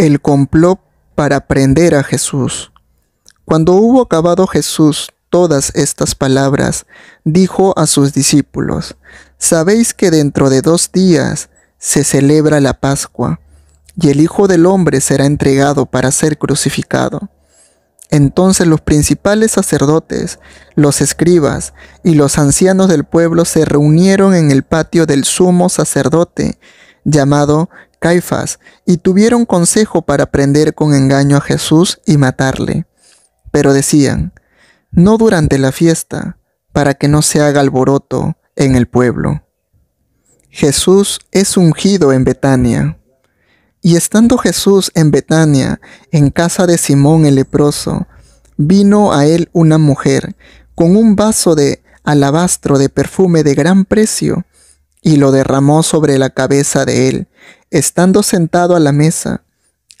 el complot para prender a Jesús. Cuando hubo acabado Jesús todas estas palabras, dijo a sus discípulos, Sabéis que dentro de dos días se celebra la Pascua, y el Hijo del Hombre será entregado para ser crucificado. Entonces los principales sacerdotes, los escribas y los ancianos del pueblo se reunieron en el patio del sumo sacerdote, llamado Caifás, y tuvieron consejo para prender con engaño a Jesús y matarle. Pero decían, no durante la fiesta, para que no se haga alboroto en el pueblo. Jesús es ungido en Betania. Y estando Jesús en Betania, en casa de Simón el leproso, vino a él una mujer con un vaso de alabastro de perfume de gran precio, y lo derramó sobre la cabeza de él, Estando sentado a la mesa,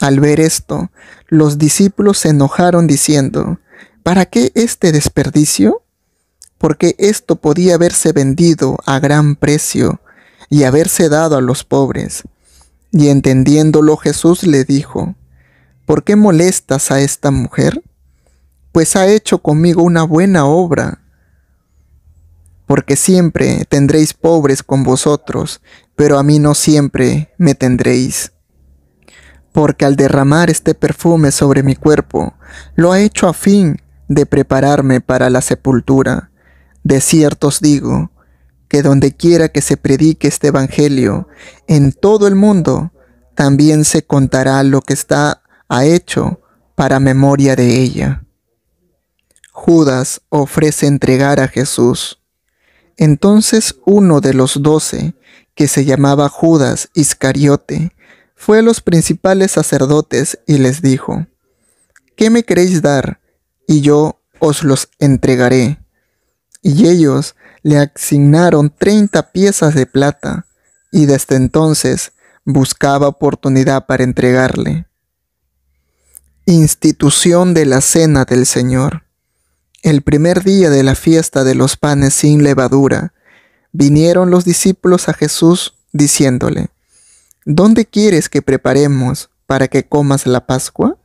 al ver esto, los discípulos se enojaron diciendo, ¿para qué este desperdicio? Porque esto podía haberse vendido a gran precio y haberse dado a los pobres. Y entendiéndolo Jesús le dijo, ¿por qué molestas a esta mujer? Pues ha hecho conmigo una buena obra porque siempre tendréis pobres con vosotros, pero a mí no siempre me tendréis. Porque al derramar este perfume sobre mi cuerpo, lo ha hecho a fin de prepararme para la sepultura. De cierto os digo, que donde quiera que se predique este Evangelio, en todo el mundo, también se contará lo que está ha hecho para memoria de ella. Judas ofrece entregar a Jesús. Entonces uno de los doce, que se llamaba Judas Iscariote, fue a los principales sacerdotes y les dijo, ¿Qué me queréis dar? Y yo os los entregaré. Y ellos le asignaron treinta piezas de plata, y desde entonces buscaba oportunidad para entregarle. Institución de la Cena del Señor. El primer día de la fiesta de los panes sin levadura, vinieron los discípulos a Jesús diciéndole, ¿Dónde quieres que preparemos para que comas la Pascua?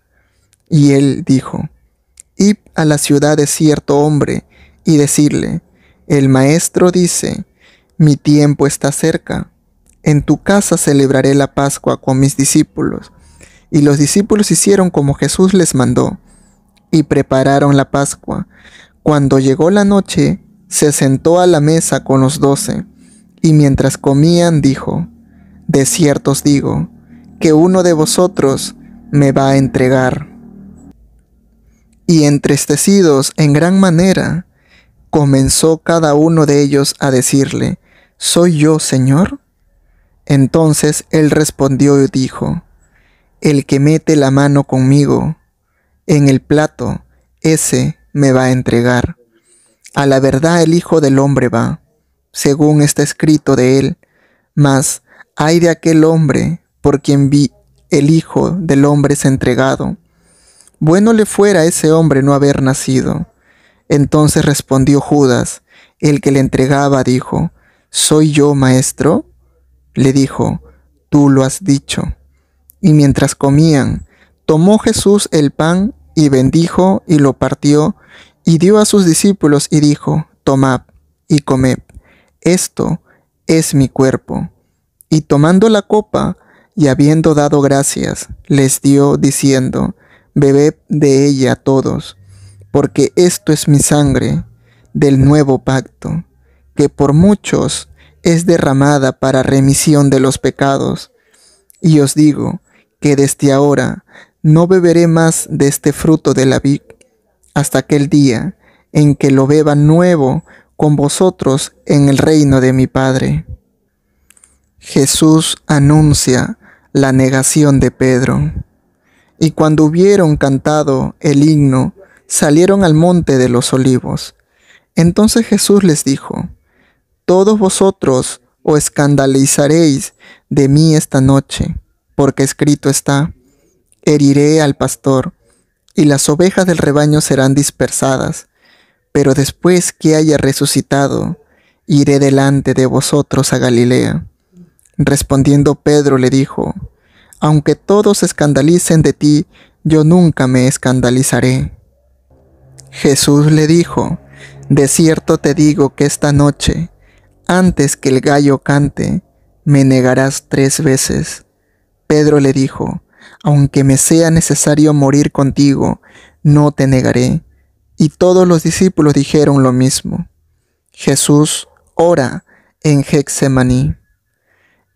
Y él dijo, Id a la ciudad de cierto hombre y decirle, el maestro dice, mi tiempo está cerca, en tu casa celebraré la Pascua con mis discípulos. Y los discípulos hicieron como Jesús les mandó y prepararon la Pascua. Cuando llegó la noche, se sentó a la mesa con los doce, y mientras comían dijo, De cierto os digo, que uno de vosotros me va a entregar. Y entristecidos en gran manera, comenzó cada uno de ellos a decirle, ¿Soy yo, Señor? Entonces él respondió y dijo, El que mete la mano conmigo, en el plato, ese me va a entregar. A la verdad el Hijo del Hombre va, según está escrito de él, mas ay de aquel hombre por quien vi el Hijo del Hombre es entregado. Bueno le fuera a ese hombre no haber nacido. Entonces respondió Judas, el que le entregaba, dijo, ¿Soy yo, maestro? Le dijo, tú lo has dicho. Y mientras comían, tomó Jesús el pan y bendijo y lo partió y dio a sus discípulos y dijo, tomad y comed, esto es mi cuerpo. Y tomando la copa y habiendo dado gracias, les dio diciendo, bebed de ella todos, porque esto es mi sangre del nuevo pacto, que por muchos es derramada para remisión de los pecados. Y os digo que desde ahora no beberé más de este fruto de la vid hasta aquel día en que lo beba nuevo con vosotros en el reino de mi Padre. Jesús anuncia la negación de Pedro. Y cuando hubieron cantado el himno, salieron al monte de los olivos. Entonces Jesús les dijo, Todos vosotros os escandalizaréis de mí esta noche, porque escrito está, heriré al pastor, y las ovejas del rebaño serán dispersadas. Pero después que haya resucitado, iré delante de vosotros a Galilea. Respondiendo Pedro le dijo, Aunque todos escandalicen de ti, yo nunca me escandalizaré. Jesús le dijo, De cierto te digo que esta noche, antes que el gallo cante, me negarás tres veces. Pedro le dijo, aunque me sea necesario morir contigo, no te negaré. Y todos los discípulos dijeron lo mismo. Jesús ora en Hexemaní.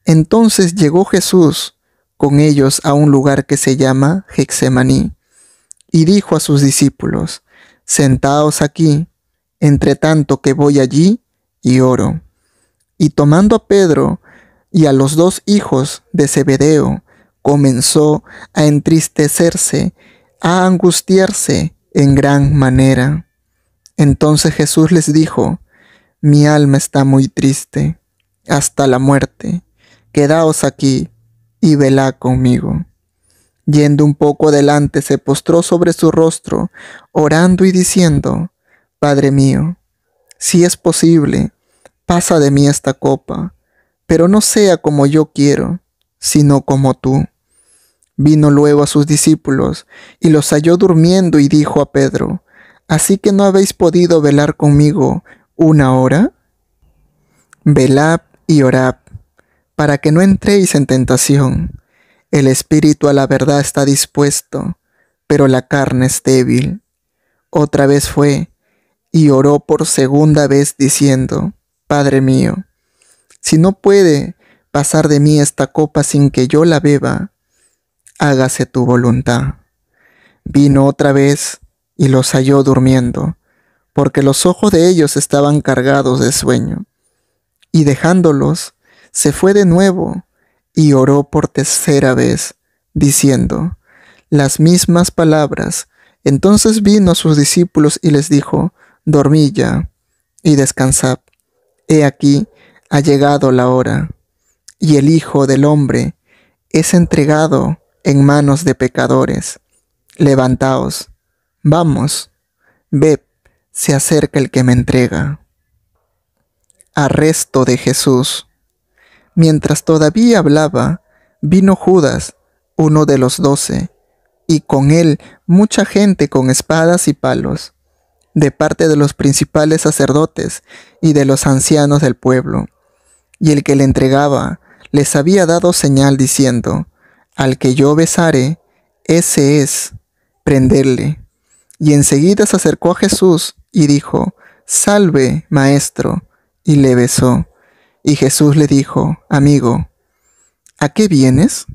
Entonces llegó Jesús con ellos a un lugar que se llama Hexemaní, y dijo a sus discípulos, Sentaos aquí, entre tanto que voy allí y oro. Y tomando a Pedro y a los dos hijos de Zebedeo, comenzó a entristecerse, a angustiarse en gran manera. Entonces Jesús les dijo, mi alma está muy triste hasta la muerte, quedaos aquí y velá conmigo. Yendo un poco adelante, se postró sobre su rostro, orando y diciendo, Padre mío, si es posible, pasa de mí esta copa, pero no sea como yo quiero, sino como tú. Vino luego a sus discípulos y los halló durmiendo y dijo a Pedro, Así que no habéis podido velar conmigo una hora. Velad y orad, para que no entréis en tentación. El espíritu a la verdad está dispuesto, pero la carne es débil. Otra vez fue y oró por segunda vez diciendo, Padre mío, si no puede pasar de mí esta copa sin que yo la beba, hágase tu voluntad. Vino otra vez y los halló durmiendo, porque los ojos de ellos estaban cargados de sueño. Y dejándolos, se fue de nuevo y oró por tercera vez, diciendo las mismas palabras. Entonces vino a sus discípulos y les dijo, dormilla y descansad. He aquí, ha llegado la hora y el Hijo del Hombre es entregado en manos de pecadores. Levantaos, vamos, ve, se acerca el que me entrega. Arresto de Jesús. Mientras todavía hablaba, vino Judas, uno de los doce, y con él mucha gente con espadas y palos, de parte de los principales sacerdotes y de los ancianos del pueblo. Y el que le entregaba les había dado señal diciendo, al que yo besare, ese es, prenderle. Y enseguida se acercó a Jesús y dijo, Salve, maestro, y le besó. Y Jesús le dijo, Amigo, ¿a qué vienes?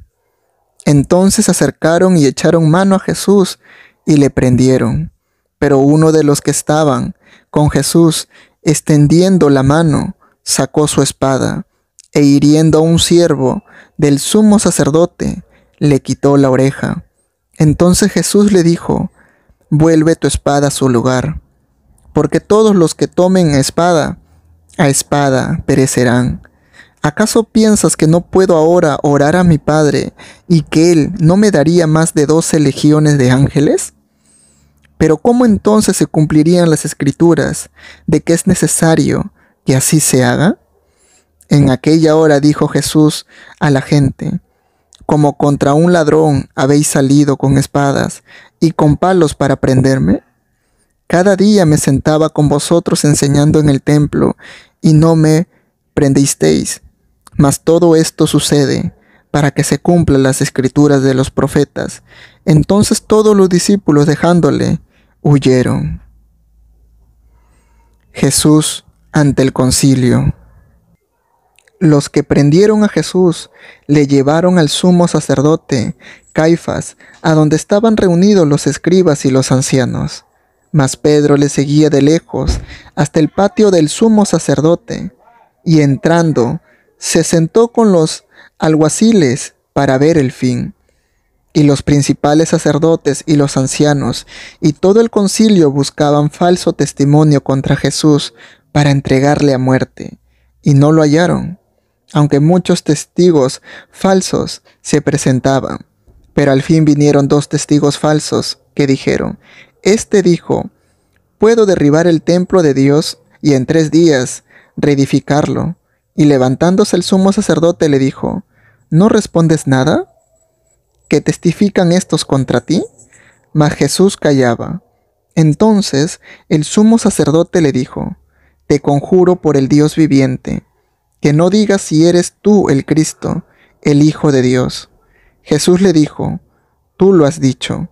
Entonces se acercaron y echaron mano a Jesús y le prendieron. Pero uno de los que estaban con Jesús, extendiendo la mano, sacó su espada e hiriendo a un siervo del sumo sacerdote, le quitó la oreja. Entonces Jesús le dijo, vuelve tu espada a su lugar, porque todos los que tomen espada, a espada perecerán. ¿Acaso piensas que no puedo ahora orar a mi Padre y que Él no me daría más de doce legiones de ángeles? Pero ¿cómo entonces se cumplirían las escrituras de que es necesario que así se haga? En aquella hora dijo Jesús a la gente, como contra un ladrón habéis salido con espadas y con palos para prenderme. Cada día me sentaba con vosotros enseñando en el templo y no me prendisteis. Mas todo esto sucede para que se cumplan las escrituras de los profetas. Entonces todos los discípulos dejándole huyeron. Jesús ante el concilio. Los que prendieron a Jesús le llevaron al sumo sacerdote, Caifas, a donde estaban reunidos los escribas y los ancianos. Mas Pedro le seguía de lejos hasta el patio del sumo sacerdote, y entrando, se sentó con los alguaciles para ver el fin. Y los principales sacerdotes y los ancianos y todo el concilio buscaban falso testimonio contra Jesús para entregarle a muerte, y no lo hallaron aunque muchos testigos falsos se presentaban. Pero al fin vinieron dos testigos falsos que dijeron, Este dijo, puedo derribar el templo de Dios y en tres días reedificarlo. Y levantándose el sumo sacerdote le dijo, ¿no respondes nada? ¿Que testifican estos contra ti? Mas Jesús callaba. Entonces el sumo sacerdote le dijo, Te conjuro por el Dios viviente que no digas si eres tú el Cristo, el Hijo de Dios. Jesús le dijo, tú lo has dicho.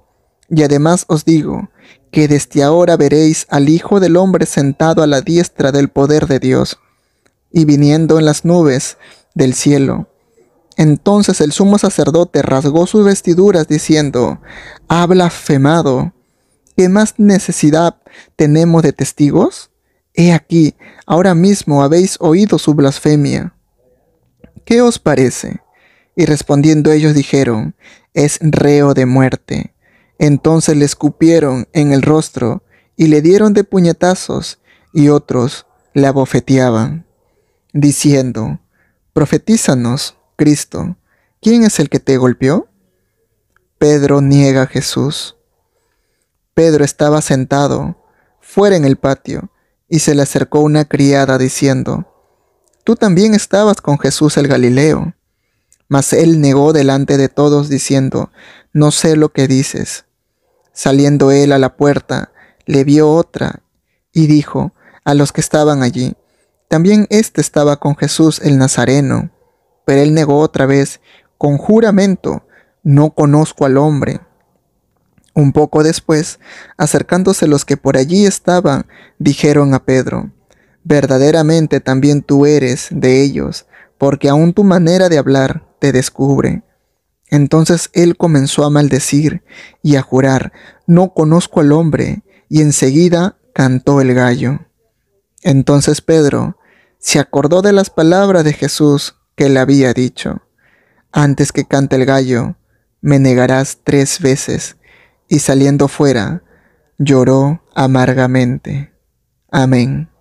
Y además os digo, que desde ahora veréis al Hijo del Hombre sentado a la diestra del poder de Dios, y viniendo en las nubes del cielo. Entonces el sumo sacerdote rasgó sus vestiduras diciendo, ha blasfemado. ¿Qué más necesidad tenemos de testigos? He aquí, ahora mismo habéis oído su blasfemia. ¿Qué os parece? Y respondiendo ellos dijeron, es reo de muerte. Entonces le escupieron en el rostro y le dieron de puñetazos y otros le abofeteaban, diciendo, profetízanos, Cristo, ¿quién es el que te golpeó? Pedro niega a Jesús. Pedro estaba sentado fuera en el patio y se le acercó una criada diciendo, Tú también estabas con Jesús el Galileo. Mas él negó delante de todos diciendo, No sé lo que dices. Saliendo él a la puerta, le vio otra, y dijo a los que estaban allí, También éste estaba con Jesús el Nazareno. Pero él negó otra vez, con juramento, No conozco al hombre. Un poco después, acercándose los que por allí estaban, dijeron a Pedro, Verdaderamente también tú eres de ellos, porque aún tu manera de hablar te descubre. Entonces él comenzó a maldecir y a jurar, No conozco al hombre, y enseguida cantó el gallo. Entonces Pedro se acordó de las palabras de Jesús que le había dicho, Antes que cante el gallo, me negarás tres veces y saliendo fuera, lloró amargamente. Amén.